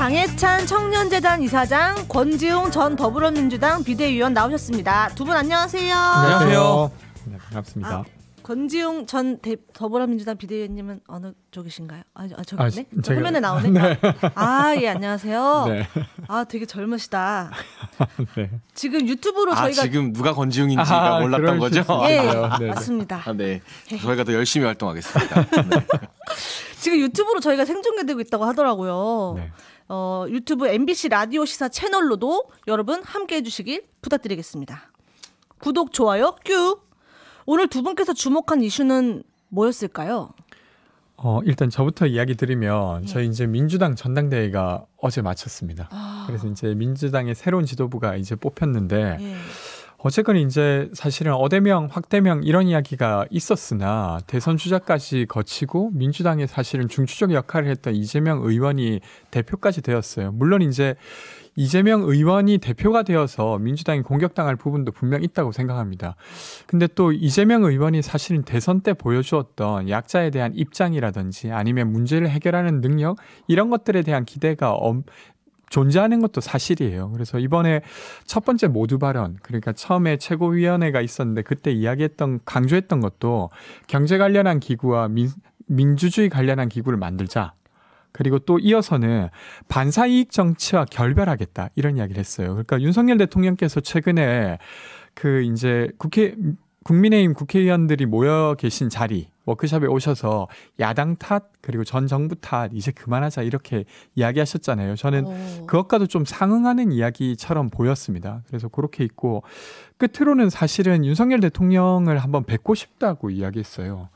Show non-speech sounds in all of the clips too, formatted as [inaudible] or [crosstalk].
장해찬 청년재단 이사장, 권지웅 전 더불어민주당 비대위원 나오셨습니다. 두 분 안녕하세요. 안녕하세요. 네, 반갑습니다. 아, 권지웅 전 대, 더불어민주당 비대위원님은 어느 쪽이신가요? 아, 아 저기네. 아, 제가... 화면에 나오네. 네. 아, 아, 예, 안녕하세요. 네. 아, 되게 젊으시다. [laughs] 네. 지금 유튜브로 아, 저희가 지금 누가 권지웅인지가 아, 몰랐던 거죠? 예, 네, 예, 맞습니다. 네. 저희가 더 열심히 활동하겠습니다. [laughs] 지금 유튜브로 저희가 생중계되고 있다고 하더라고요. 네. 어, 유튜브 MBC 라디오 시사 채널로도 여러분 함께 해주시길 부탁드리겠습니다. 구독, 좋아요, 큐! 오늘 두 분께서 주목한 이슈는 뭐였을까요? 어, 일단 저부터 이야기 드리면 네. 저희 이제 민주당 전당대회가 어제 마쳤습니다. 아. 그래서 이제 민주당의 새로운 지도부가 이제 뽑혔는데 예. 어쨌건 이제 사실은 어대명, 확대명 이런 이야기가 있었으나 대선 주자까지 거치고 민주당의 사실은 중추적 역할을 했던 이재명 의원이 대표까지 되었어요. 물론 이제 이재명 의원이 대표가 되어서 민주당이 공격당할 부분도 분명 있다고 생각합니다. 근데 또 이재명 의원이 사실은 대선 때 보여주었던 약자에 대한 입장이라든지 아니면 문제를 해결하는 능력 이런 것들에 대한 기대가 엄, 존재하는 것도 사실이에요. 그래서 이번에 첫 번째 모두 발언, 그러니까 처음에 최고위원회가 있었는데 그때 이야기했던, 강조했던 것도 경제 관련한 기구와 민, 민주주의 관련한 기구를 만들자. 그리고 또 이어서는 반사이익 정치와 결별하겠다. 이런 이야기를 했어요. 그러니까 윤석열 대통령께서 최근에 그 이제 국회 국민의힘 국회의원들이 모여 계신 자리 워크숍에 오셔서 야당 탓 그리고 전 정부 탓 이제 그만하자 이렇게 이야기하셨잖아요. 저는 오. 어. 그것과도 좀 상응하는 이야기처럼 보였습니다. 그래서 그렇게 있고 끝으로는 사실은 윤석열 대통령을 한번 뵙고 싶다고 이야기했어요.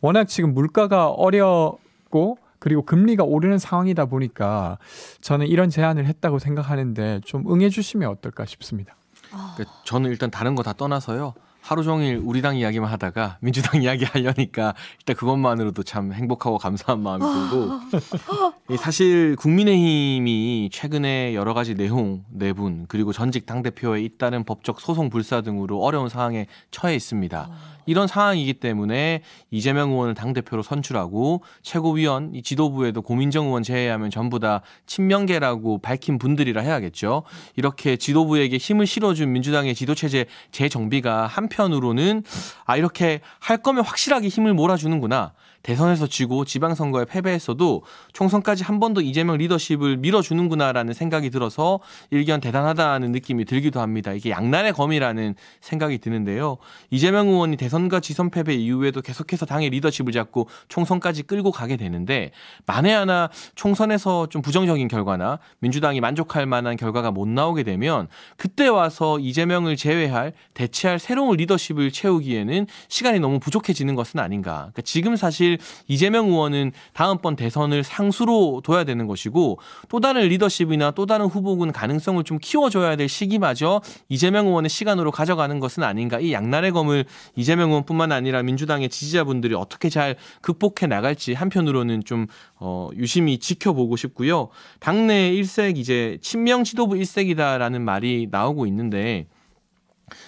워낙 지금 물가가 어렵고 그리고 금리가 오르는 상황이다 보니까 저는 이런 제안을 했다고 생각하는데 좀 응해 주시면 어떨까 싶습니다. 아. 저는 일단 다른 거 다 떠나서요. 하루 종일 우리 당 이야기만 하다가 민주당 [laughs] 이야기 하려니까 일단 그것만으로도 참 행복하고 감사한 마음이 들고 [gasps] 사실 국민의힘이 최근에 여러 가지 내용 내분 그리고 전직 당 대표에 잇따른 법적 소송 불사 등으로 어려운 상황에 처해 있습니다. 아. 이런 상황이기 때문에 이재명 의원을 당대표로 선출하고 최고위원, 이 지도부에도 고민정 의원 제외하면 전부 다 친명계라고 밝힌 분들이라 해야겠죠. 이렇게 지도부에게 힘을 실어준 민주당의 지도체제 재정비가 한편으로는 아, 이렇게 할 거면 확실하게 힘을 몰아주는구나. 대선에서 지고 지방선거에 패배했어도 총선까지 한번도 이재명 리더십을 밀어주는구나라는 생각이 들어서 일견 대단하다는 느낌이 들기도 합니다. 이게 양날의 검이라는 생각이 드는데요. 이재명 의원이 대선과 지선 패배 이후에도 계속해서 당의 리더십을 잡고 총선까지 끌고 가게 되는데 만에 하나 총선에서 좀 부정적인 결과나 민주당이 만족할 만한 결과가 못 나오게 되면 그때 와서 이재명을 제외할 대체할 새로운 리더십을 채우기에는 시간이 너무 부족해지는 것은 아닌가. 그러니까 지금 사실 사실 이재명 의원은 다음번 대선을 상수로 둬야 되는 것이고 또 다른 리더십이나 또 다른 후보군 가능성을 좀 키워줘야 될 시기마저 이재명 의원의 시간으로 가져가는 것은 아닌가 이 양날의 검을 이재명 의원뿐만 아니라 민주당의 지지자분들이 어떻게 잘 극복해 나갈지 한편으로는 좀 어, 유심히 지켜보고 싶고요. 당내 일색 이제 친명 지도부 일색이다라는 말이 나오고 있는데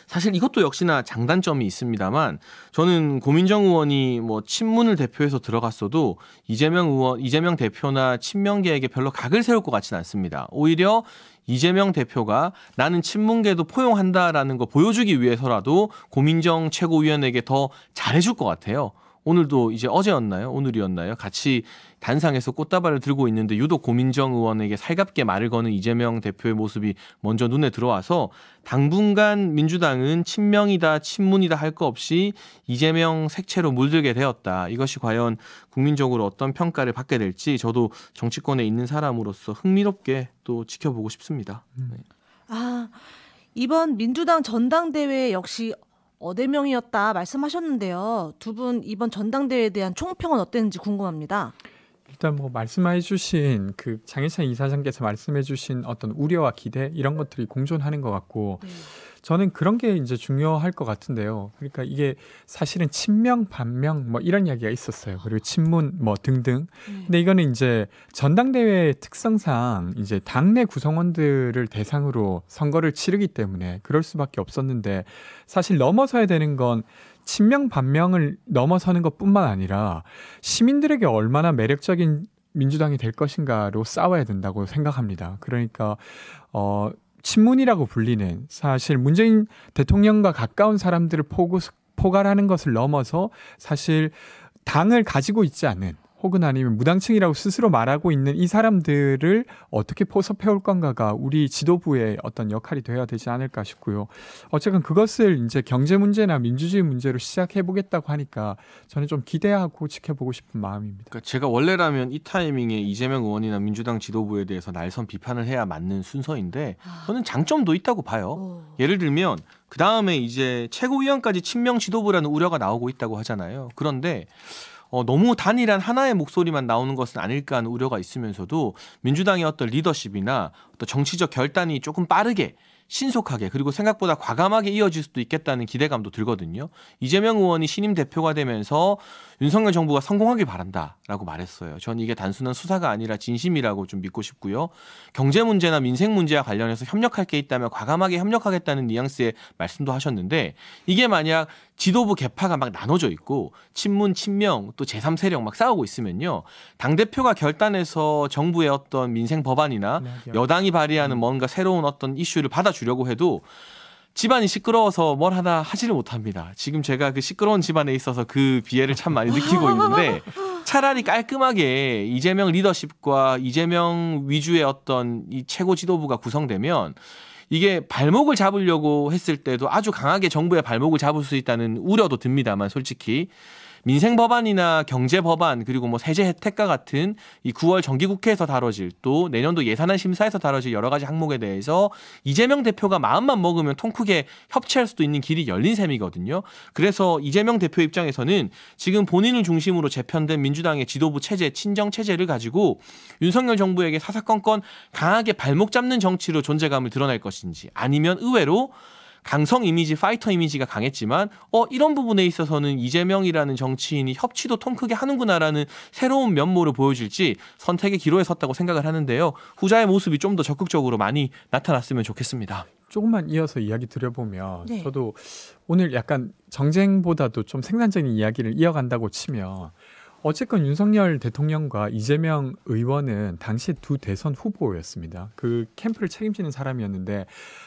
사실 이것도 역시나 장단점이 있습니다만 저는 고민정 의원이 뭐 친문을 대표해서 들어갔어도 이재명 의원 이재명 대표나 친명계에게 별로 각을 세울 것 같지는 않습니다. 오히려 이재명 대표가 나는 친문계도 포용한다라는 거 보여주기 위해서라도 고민정 최고위원에게 더 잘해줄 것 같아요. 오늘도 이제 어제였나요? 오늘이었나요? 같이 단상에서 꽃다발을 들고 있는데 유독 고민정 의원에게 살갑게 말을 거는 이재명 대표의 모습이 먼저 눈에 들어와서 당분간 민주당은 친명이다, 친문이다 할 거 없이 이재명 색채로 물들게 되었다. 이것이 과연 국민적으로 어떤 평가를 받게 될지 저도 정치권에 있는 사람으로서 흥미롭게 또 지켜보고 싶습니다. 음. 네. 아. 이번 민주당 전당대회 역시 어, 4명이었다 말씀하셨는데요. 두 분 이번 전당대회에 대한 총평은 어땠는지 궁금합니다. 일단 뭐 말씀해 주신 그 장일찬 이사장께서 말씀해 주신 어떤 우려와 기대 이런 것들이 공존하는 것 같고 네. 저는 그런 게 이제 중요할 것 같은데요. 그러니까 이게 사실은 친명, 반명 뭐 이런 이야기가 있었어요. 그리고 친문 뭐 등등. 네. 근데 이거는 이제 전당대회 특성상 이제 당내 구성원들을 대상으로 선거를 치르기 때문에 그럴 수밖에 없었는데 사실 넘어서야 되는 건 친명 반명을 넘어서는 것뿐만 아니라 시민들에게 얼마나 매력적인 민주당이 될 것인가로 싸워야 된다고 생각합니다. 그러니까 어 친문이라고 불리는 사실 문재인 대통령과 가까운 사람들을 포고, 포괄하는 것을 넘어서 사실 당을 가지고 있지 않은 혹은 아니면 무당층이라고 스스로 말하고 있는 이 사람들을 어떻게 포섭해올 건가가 우리 지도부의 어떤 역할이 되어야 되지 않을까 싶고요. 어쨌든 그것을 이제 경제 문제나 민주주의 문제로 시작해보겠다고 하니까 저는 좀 기대하고 지켜보고 싶은 마음입니다. 그러니까 제가 원래라면 이 타이밍에 이재명 의원이나 민주당 지도부에 대해서 날선 비판을 해야 맞는 순서인데 아. 저는 장점도 있다고 봐요. 어. 예를 들면 그 다음에 이제 최고위원까지 친명 지도부라는 우려가 나오고 있다고 하잖아요. 그런데 어, 너무 단일한 하나의 목소리만 나오는 것은 아닐까 하는 우려가 있으면서도 민주당의 어떤 리더십이나 어떤 정치적 결단이 조금 빠르게 신속하게 그리고 생각보다 과감하게 이어질 수도 있겠다는 기대감도 들거든요. 이재명 의원이 신임 대표가 되면서 윤석열 정부가 성공하길 바란다라고 말했어요. 전 이게 단순한 수사가 아니라 진심이라고 좀 믿고 싶고요. 경제 문제나 민생 문제와 관련해서 협력할 게 있다면 과감하게 협력하겠다는 뉘앙스의 말씀도 하셨는데 이게 만약 지도부 개파가 막 나눠져 있고 친문 친명 또 제3세력 막 싸우고 있으면요. 당 대표가 결단해서 정부의 어떤 민생 법안이나 네, 네. 여당이 발의하는 뭔가 새로운 어떤 이슈를 받아주려고 해도 집안이 시끄러워서 뭘 하나 하지를 못합니다. 지금 제가 그 시끄러운 집안에 있어서 그 비애를 참 많이 느끼고 있는데 차라리 깔끔하게 이재명 리더십과 이재명 위주의 어떤 이 최고 지도부가 구성되면 이게 발목을 잡으려고 했을 때도 아주 강하게 정부의 발목을 잡을 수 있다는 우려도 듭니다만 솔직히 민생 법안이나 경제 법안 그리고 뭐 세제 혜택과 같은 이 9월 정기국회에서 다뤄질 또 내년도 예산안 심사에서 다뤄질 여러 가지 항목에 대해서 이재명 대표가 마음만 먹으면 통크게 협치할 수도 있는 길이 열린 셈이거든요. 그래서 이재명 대표 입장에서는 지금 본인을 중심으로 재편된 민주당의 지도부 체제, 친정 체제를 가지고 윤석열 정부에게 사사건건 강하게 발목 잡는 정치로 존재감을 드러낼 것인지 아니면 의외로 강성 이미지, 파이터 이미지가 강했지만 어 이런 부분에 있어서는 이재명이라는 정치인이 협치도 통 크게 하는구나라는 새로운 면모를 보여줄지 선택의 기로에 섰다고 생각을 하는데요. 후자의 모습이 좀 더 적극적으로 많이 나타났으면 좋겠습니다. 조금만 이어서 이야기 드려보면 네. 저도 오늘 약간 정쟁보다도 좀 생산적인 이야기를 이어간다고 치면 어쨌건 윤석열 대통령과 이재명 의원은 당시 두 대선 후보였습니다. 그 캠프를 책임지는 사람이었는데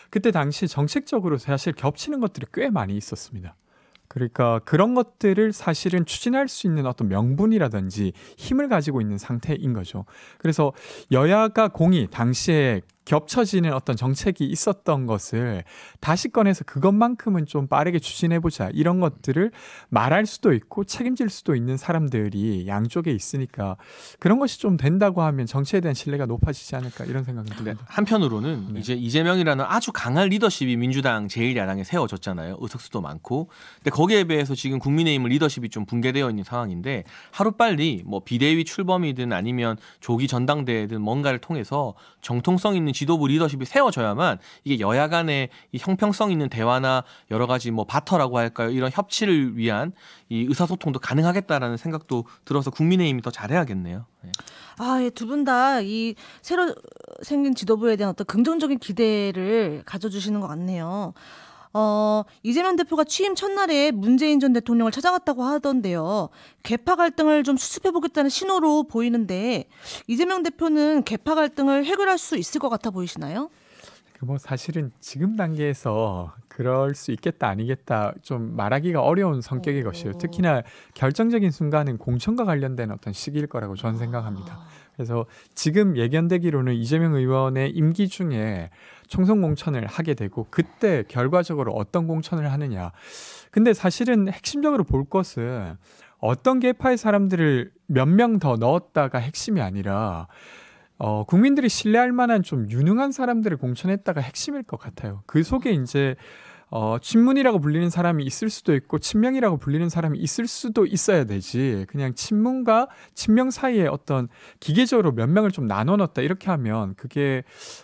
그때 당시 정책적으로 사실 겹치는 것들이 꽤 많이 있었습니다. 그러니까 그런 것들을 사실은 추진할 수 있는 어떤 명분이라든지 힘을 가지고 있는 상태인 거죠. 그래서 여야가 공이 당시에 겹쳐지는 어떤 정책이 있었던 것을 다시 꺼내서 그것만큼은 좀 빠르게 추진해보자 이런 것들을 말할 수도 있고 책임질 수도 있는 사람들이 양쪽에 있으니까 그런 것이 좀 된다고 하면 정치에 대한 신뢰가 높아지지 않을까 이런 생각이 듭니다. 한편으로는 네. 이제 이재명이라는 아주 강한 리더십이 민주당 제1야당에 세워졌잖아요. 의석수도 많고. 근데 거기에 비해서 지금 국민의힘은 리더십이 좀 붕괴되어 있는 상황인데 하루빨리 뭐 비대위 출범이든 아니면 조기 전당대회든 뭔가를 통해서 정통성 있는 지도부 리더십이 세워져야만 이게 여야 간의 이 형평성 있는 대화나 여러 가지 뭐 바터라고 할까요? 이런 협치를 위한 이 의사소통도 가능하겠다라는 생각도 들어서 국민의힘이 더 잘해야겠네요. 네. 아, 예, 두 분 다 이 새로 생긴 지도부에 대한 어떤 긍정적인 기대를 가져주시는 것 같네요. 어, 이재명 대표가 취임 첫날에 문재인 전 대통령을 찾아갔다고 하던데요. 개파 갈등을 좀 수습해보겠다는 신호로 보이는데 이재명 대표는 개파 갈등을 해결할 수 있을 것 같아 보이시나요? 그 뭐 사실은 지금 단계에서 그럴 수 있겠다 아니겠다 좀 말하기가 어려운 성격의 어. 것이에요. 특히나 결정적인 순간은 공천과 관련된 어떤 시기일 거라고 저는 아. 생각합니다. 그래서 지금 예견되기로는 이재명 의원의 임기 중에 총선 공천을 하게 되고 그때 결과적으로 어떤 공천을 하느냐. 근데 사실은 핵심적으로 볼 것은 어떤 계파의 사람들을 몇 명 더 넣었다가 핵심이 아니라 어, 국민들이 신뢰할 만한 좀 유능한 사람들을 공천했다가 핵심일 것 같아요. 그 속에 이제 어, 친문이라고 불리는 사람이 있을 수도 있고 친명이라고 불리는 사람이 있을 수도 있어야 되지. 그냥 친문과 친명 사이에 어떤 기계적으로 몇 명을 좀 나눠 넣었다 이렇게 하면 그게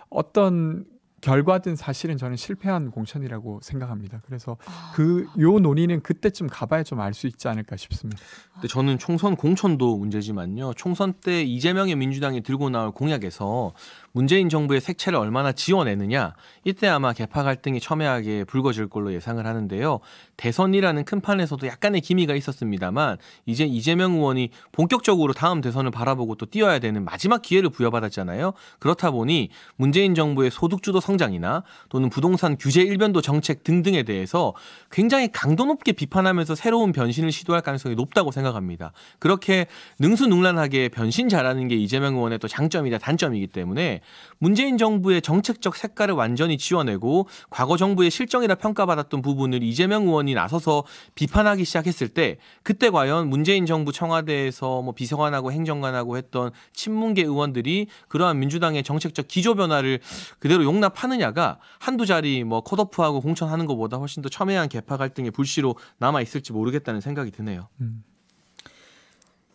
어떤 결과든 사실은 저는 실패한 공천이라고 생각합니다. 그래서 아. 그요 논의는 그때쯤 가봐야 좀 알 수 있지 않을까 싶습니다. 근데 저는 총선 공천도 문제지만요. 총선 때 이재명의 민주당이 들고 나올 공약에서 문재인 정부의 색채를 얼마나 지원내느냐 이때 아마 개파 갈등이 첨예하게 불거질 걸로 예상을 하는데요. 대선이라는 큰 판에서도 약간의 기미가 있었습니다만 이제 이재명 의원이 본격적으로 다음 대선을 바라보고 또 뛰어야 되는 마지막 기회를 부여받았잖아요. 그렇다 보니 문재인 정부의 소득주도 성 성장이나 또는 부동산 규제 일변도 정책 등등에 대해서 굉장히 강도 높게 비판하면서 새로운 변신을 시도할 가능성이 높다고 생각합니다. 그렇게 능수능란하게 변신 잘하는 게 이재명 의원의 또장점이다 단점이기 때문에 문재인 정부의 정책적 색깔을 완전히 지워내고 과거 정부의 실정이라 평가받았던 부분을 이재명 의원이 나서서 비판하기 시작했을 때 그때 과연 문재인 정부 청와대에서 뭐 비서관하고 행정관하고 했던 친문계 의원들이 그러한 민주당의 정책적 기조 변화를 그대로 용납 하 하느냐가 한두 자리 뭐 컷오프하고 공천하는 것보다 훨씬 더 첨예한 개파 갈등의 불씨로 남아 있을지 모르겠다는 생각이 드네요. 음.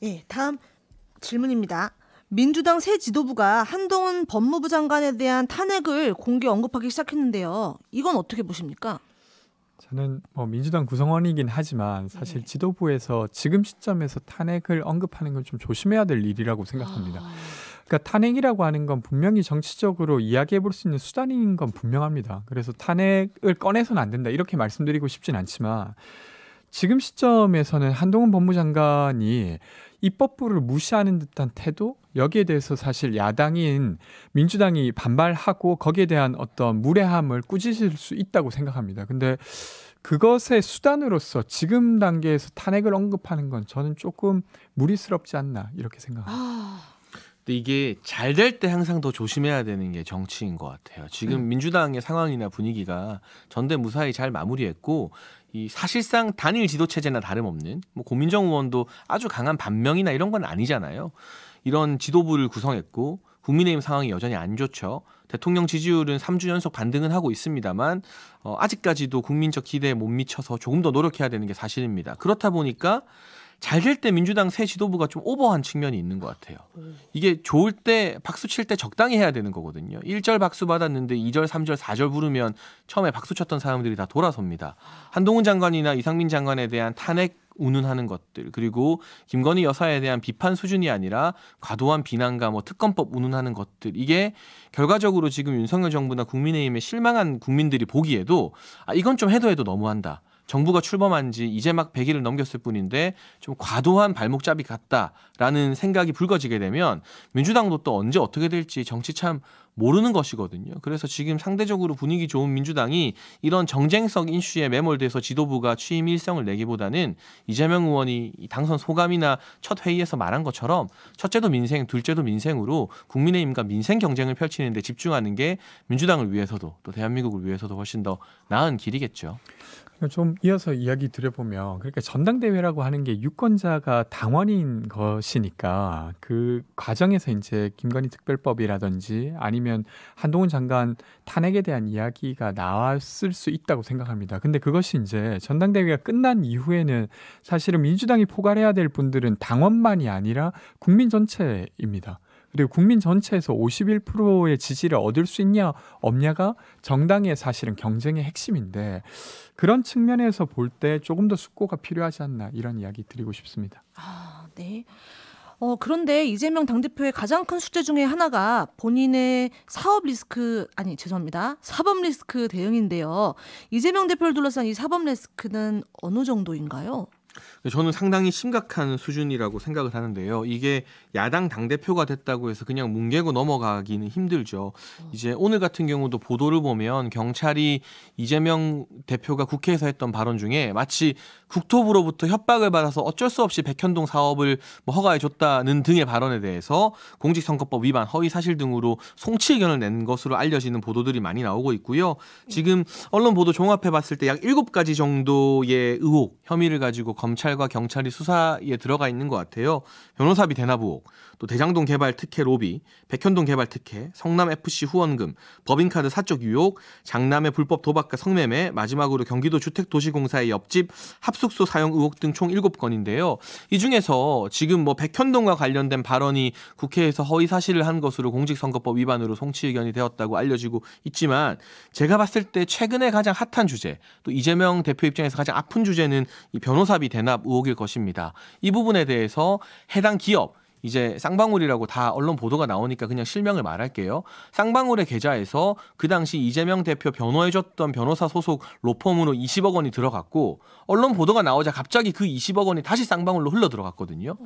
예, 다음 질문입니다. 민주당 새 지도부가 한동훈 법무부 장관에 대한 탄핵을 공개 언급하기 시작했는데요. 이건 어떻게 보십니까? 저는 뭐 민주당 구성원이긴 하지만 사실 네. 지도부에서 지금 시점에서 탄핵을 언급하는 건 좀 조심해야 될 일이라고 생각합니다. 아... 그러니까 탄핵이라고 하는 건 분명히 정치적으로 이야기해 볼 수 있는 수단인 건 분명합니다. 그래서 탄핵을 꺼내서는 안 된다. 이렇게 말씀드리고 싶진 않지만 지금 시점에서는 한동훈 법무장관이 입법부를 무시하는 듯한 태도 여기에 대해서 사실 야당인 민주당이 반발하고 거기에 대한 어떤 무례함을 꾸짖을 수 있다고 생각합니다. 근데 그것의 수단으로서 지금 단계에서 탄핵을 언급하는 건 저는 조금 무리스럽지 않나 이렇게 생각합니다. 아, 근데 이게 잘 될 때 항상 더 조심해야 되는 게 정치인 것 같아요. 지금 음. 민주당의 상황이나 분위기가 전대 무사히 잘 마무리했고 이 사실상 단일 지도 체제나 다름없는 뭐 고민정 의원도 아주 강한 반명이나 이런 건 아니잖아요. 이런 지도부를 구성했고 국민의힘 상황이 여전히 안 좋죠. 대통령 지지율은 3주 연속 반등은 하고 있습니다만 어, 아직까지도 국민적 기대에 못 미쳐서 조금 더 노력해야 되는 게 사실입니다. 그렇다 보니까 잘될때 민주당 새 지도부가 좀 오버한 측면이 있는 것 같아요. 이게 좋을 때 박수 칠 때 적당히 해야 되는 거거든요. 1절 박수 받았는데 2절, 3절, 4절 부르면 처음에 박수 쳤던 사람들이 다 돌아섭니다. 한동훈 장관이나 이상민 장관에 대한 탄핵 운운하는 것들 그리고 김건희 여사에 대한 비판 수준이 아니라 과도한 비난과 뭐 특검법 운운하는 것들 이게 결과적으로 지금 윤석열 정부나 국민의힘에 실망한 국민들이 보기에도 아 이건 좀 해도 해도 너무한다 정부가 출범한 지 이제 막 100일을 넘겼을 뿐인데 좀 과도한 발목잡이 같다라는 생각이 불거지게 되면 민주당도 또 언제 어떻게 될지 정치 참 모르는 것이거든요. 그래서 지금 상대적으로 분위기 좋은 민주당이 이런 정쟁성 인슈에 매몰돼서 지도부가 취임 일성을 내기보다는 이재명 의원이 당선 소감이나 첫 회의에서 말한 것처럼 첫째도 민생, 둘째도 민생으로 국민의힘과 민생 경쟁을 펼치는 데 집중하는 게 민주당을 위해서도 또 대한민국을 위해서도 훨씬 더 나은 길이겠죠. 그러니까 좀 이어서 이야기 드려보면 그러니까 전당대회라고 하는 게 유권자가 당원인 것이니까 그 과정에서 인제 김건희 특별법이라든지 아니면 한동훈 장관 탄핵에 대한 이야기가 나왔을 수 있다고 생각합니다. 근데 그것이 인제 전당대회가 끝난 이후에는 사실은 민주당이 포괄해야 될 분들은 당원만이 아니라 국민 전체입니다. 그리고 국민 전체에서 51%의 지지를 얻을 수 있냐 없냐가 정당의 사실은 경쟁의 핵심인데 그런 측면에서 볼 때 조금 더 숙고가 필요하지 않나 이런 이야기 드리고 싶습니다. 아, 네. 어, 그런데 이재명 당대표의 가장 큰 숙제 중에 하나가 본인의 사업 리스크, 아니, 죄송합니다. 사법 리스크 대응인데요. 이재명 대표를 둘러싼 이 사법 리스크는 어느 정도인가요? 그러니까 저는 상당히 심각한 수준이라고 생각을 하는데요. 이게 야당 당대표가 됐다고 해서 그냥 뭉개고 넘어가기는 힘들죠. 어. 이제 오늘 같은 경우도 보도를 보면 경찰이 이재명 대표가 국회에서 했던 발언 중에 마치 국토부로부터 협박을 받아서 어쩔 수 없이 백현동 사업을 뭐 허가해줬다는 등의 발언에 대해서 공직선거법 위반, 허위사실 등으로 송치 의견을 낸 것으로 알려지는 보도들이 많이 나오고 있고요. 지금 언론 보도 종합해 봤을 때 약 7가지 정도의 의혹, 혐의를 가지고 검찰 검찰과 경찰이 수사에 들어가 있는 것 같아요. 변호사비 대나부옥, 또 대장동 개발 특혜 로비, 백현동 개발 특혜, 성남 FC 후원금, 법인카드 사적 유혹, 장남의 불법 도박과 성매매, 마지막으로 경기도 주택도시공사의 옆집 합숙소 사용 의혹 등 총 7건인데요. 이 중에서 지금 뭐 백현동과 관련된 발언이 국회에서 허위 사실을 한 것으로 공직선거법 위반으로 송치 의견이 되었다고 알려지고 있지만 제가 봤을 때 최근에 가장 핫한 주제 또 이재명 대표 입장에서 가장 아픈 주제는 이 변호사비 대납 집값 의혹일 것입니다. 이 부분에 대해서 해당 기업 이제 쌍방울이라고 다 언론 보도가 나오니까 그냥 실명을 말할게요. 쌍방울의 계좌에서 그 당시 이재명 대표 변호해줬던 변호사 소속 로펌으로 20억 원이 들어갔고 언론 보도가 나오자 갑자기 그 20억 원이 다시 쌍방울로 흘러 들어갔거든요.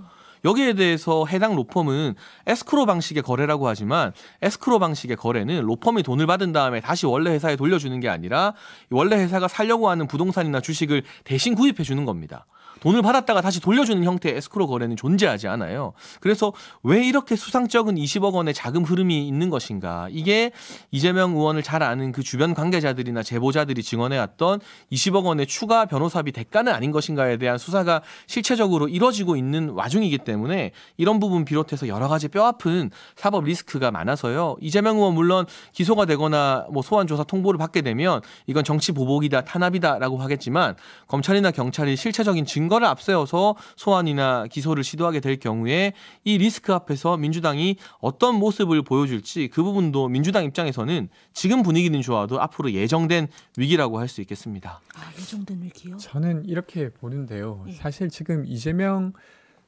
여기에 대해서 해당 로펌은 에스크로 방식의 거래라고 하지만 에스크로 방식의 거래는 로펌이 돈을 받은 다음에 다시 원래 회사에 돌려주는 게 아니라 원래 회사가 살려고 하는 부동산이나 주식을 대신 구입해 주는 겁니다. 돈을 받았다가 다시 돌려주는 형태의 에스크로 거래는 존재하지 않아요. 그래서 왜 이렇게 수상쩍은 20억 원의 자금 흐름이 있는 것인가? 이게 이재명 의원을 잘 아는 그 주변 관계자들이나 제보자들이 증언해왔던 20억 원의 추가 변호사비 대가는 아닌 것인가에 대한 수사가 실체적으로 이뤄지고 있는 와중이기 때문에 이런 부분 비롯해서 여러 가지 뼈아픈 사법 리스크가 많아서요. 이재명 의원 물론 기소가 되거나 뭐 소환 조사 통보를 받게 되면 이건 정치 보복이다 탄압이다라고 하겠지만 검찰이나 경찰이 실체적인 증거 증거를 앞세워서 소환이나 기소를 시도하게 될 경우에 이 리스크 앞에서 민주당이 어떤 모습을 보여줄지 그 부분도 민주당 입장에서는 지금 분위기는 좋아도 앞으로 예정된 위기라고 할 수 있겠습니다. 아, 예정된 위기요? 저는 이렇게 보는데요. 예. 사실 지금 이재명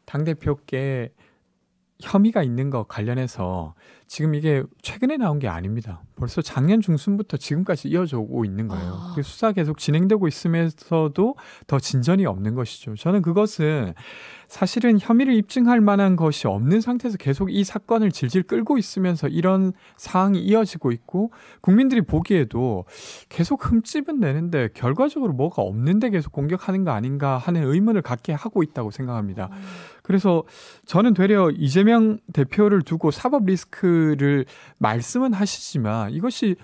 당대표께 혐의가 있는 것 관련해서 지금 이게 최근에 나온 게 아닙니다. 벌써 작년 중순부터 지금까지 이어져 오고 있는 거예요. 아. 수사 계속 진행되고 있으면서도 더 진전이 없는 것이죠. 저는 그것은 사실은 혐의를 입증할 만한 것이 없는 상태에서 계속 이 사건을 질질 끌고 있으면서 이런 상황이 이어지고 있고 국민들이 보기에도 계속 흠집은 내는데 결과적으로 뭐가 없는데 계속 공격하는 거 아닌가 하는 의문을 갖게 하고 있다고 생각합니다. 그래서 저는 되려 이재명 대표를 두고 사법 리스크를 말씀은 하시지만 이것이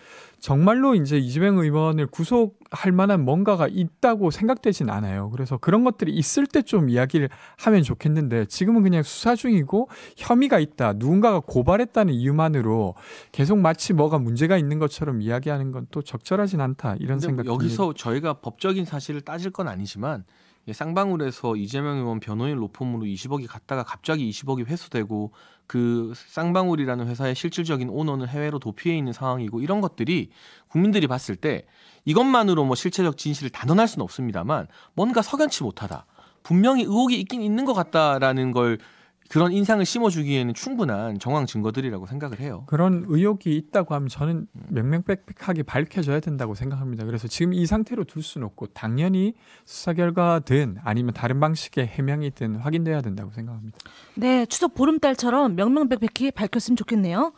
정말로 이제 이재명 의원을 구속할 만한 뭔가가 있다고 생각되진 않아요. 그래서 그런 것들이 있을 때 좀 이야기를 하면 좋겠는데 지금은 그냥 수사 중이고 혐의가 있다, 누군가가 고발했다는 이유만으로 계속 마치 뭐가 문제가 있는 것처럼 이야기하는 건 또 적절하진 않다 이런 뭐 생각. 이 여기서 저희가 법적인 사실을 따질 건 아니지만 예, 쌍방울에서 이재명 의원 변호인 로펌으로 20억이 갔다가 갑자기 20억이 회수되고 그 쌍방울이라는 회사의 실질적인 오너는 해외로 도피해 있는 상황이고 이런 것들이 국민들이 봤을 때 이것만으로 뭐 실체적 진실을 단언할 수는 없습니다만 뭔가 석연치 못하다 분명히 의혹이 있긴 있는 것 같다라는 걸 그런 인상을 심어주기에는 충분한 정황 증거들이라고 생각을 해요. 그런 의혹이 있다고 하면 저는 명명빽빽하게 밝혀져야 된다고 생각합니다. 그래서 지금 이 상태로 둘 수는 없고 당연히 수사 결과든 아니면 다른 방식의 해명이든 확인돼야 된다고 생각합니다. 네, 추석 보름달처럼 명명빽빽히 밝혔으면 좋겠네요.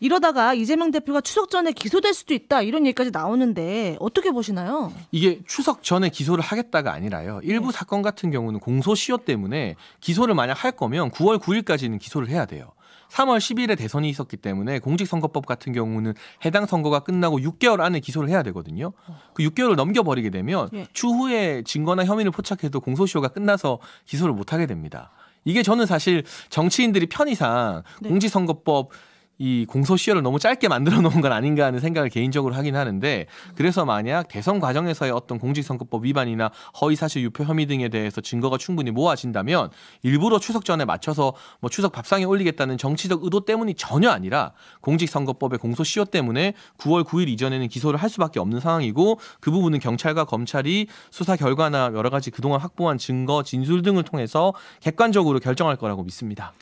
이러다가 이재명 대표가 추석 전에 기소될 수도 있다 이런 얘기까지 나오는데 어떻게 보시나요? 이게 추석 전에 기소를 하겠다가 아니라요. 일부 네. 사건 같은 경우는 공소시효 때문에 기소를 만약 할 거면 9월 9일까지는 기소를 해야 돼요. 3월 10일에 대선이 있었기 때문에 공직선거법 같은 경우는 해당 선거가 끝나고 6개월 안에 기소를 해야 되거든요. 그 6개월을 넘겨버리게 되면 예. 추후에 증거나 혐의를 포착해도 공소시효가 끝나서 기소를 못하게 됩니다. 이게 저는 사실 정치인들이 편의상 네. 공직선거법 이 공소 시효를 너무 짧게 만들어 놓은 건 아닌가 하는 생각을 개인적으로 하긴 하는데 그래서 만약 대선 과정에서의 어떤 공직선거법 위반이나 허위사실 유포 혐의 등에 대해서 증거가 충분히 모아진다면 일부러 추석 전에 맞춰서 뭐 추석 밥상에 올리겠다는 정치적 의도 때문이 전혀 아니라 공직선거법의 공소 시효 때문에 9월 9일 이전에는 기소를 할 수밖에 없는 상황이고 그 부분은 경찰과 검찰이 수사 결과나 여러 가지 그동안 확보한 증거 진술 등을 통해서 객관적으로 결정할 거라고 믿습니다.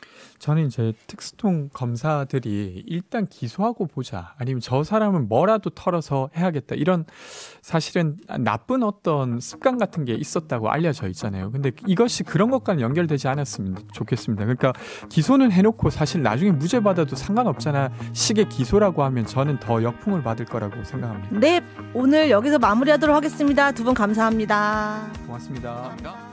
저는 이제 특수통 검사들이 일단 기소하고 보자 아니면 저 사람은 뭐라도 털어서 해야겠다 이런 사실은 나쁜 어떤 습관 같은 게 있었다고 알려져 있잖아요. 근데 이것이 그런 것과는 연결되지 않았으면 좋겠습니다. 그러니까 기소는 해놓고 사실 나중에 무죄 받아도 상관없잖아 식의 기소라고 하면 저는 더 역풍을 받을 거라고 생각합니다. 네 오늘 여기서 마무리하도록 하겠습니다. 두 분 감사합니다. 고맙습니다. 감사합니다.